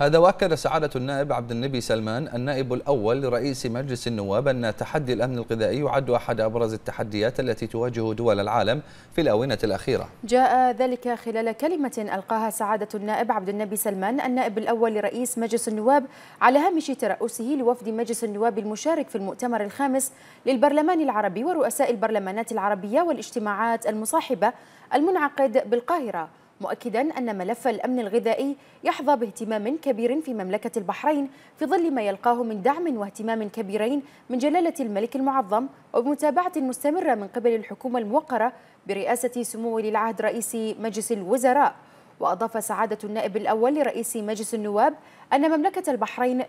هذا واكد سعادة النائب عبد النبي سلمان النائب الأول لرئيس مجلس النواب أن تحدي الأمن الغذائي يعد أحد أبرز التحديات التي تواجه دول العالم في الآونة الأخيرة جاء ذلك خلال كلمة ألقاها سعادة النائب عبد النبي سلمان النائب الأول لرئيس مجلس النواب على هامش ترأسه لوفد مجلس النواب المشارك في المؤتمر الخامس للبرلمان العربي ورؤساء البرلمانات العربية والاجتماعات المصاحبة المنعقد بالقاهرة مؤكدا أن ملف الأمن الغذائي يحظى باهتمام كبير في مملكة البحرين في ظل ما يلقاه من دعم واهتمام كبيرين من جلالة الملك المعظم وبمتابعة مستمرة من قبل الحكومة الموقرة برئاسة سمو ولي العهد رئيس مجلس الوزراء وأضاف سعادة النائب الأول لرئيس مجلس النواب أن مملكة البحرين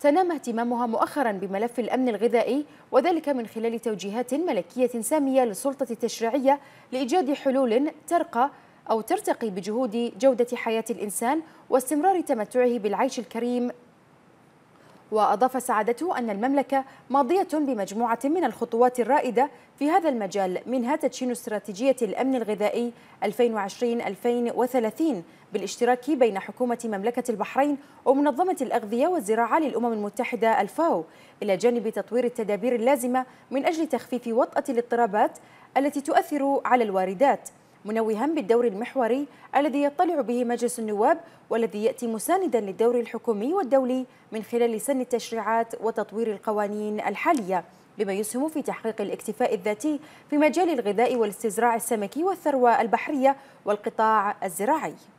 تنام اهتمامها مؤخرا بملف الأمن الغذائي وذلك من خلال توجيهات ملكية سامية للسلطة التشريعية لإيجاد حلول ترقى أو ترتقي بجهود جودة حياة الإنسان واستمرار تمتعه بالعيش الكريم وأضاف سعادته أن المملكة ماضية بمجموعة من الخطوات الرائدة في هذا المجال منها تدشين استراتيجية الأمن الغذائي 2020-2030 بالاشتراك بين حكومة مملكة البحرين ومنظمة الأغذية والزراعة للأمم المتحدة الفاو إلى جانب تطوير التدابير اللازمة من أجل تخفيف وطأة الاضطرابات التي تؤثر على الواردات منوها بالدور المحوري الذي يطلع به مجلس النواب والذي يأتي مساندا للدور الحكومي والدولي من خلال سن التشريعات وتطوير القوانين الحالية بما يسهم في تحقيق الاكتفاء الذاتي في مجال الغذاء والاستزراع السمكي والثروة البحرية والقطاع الزراعي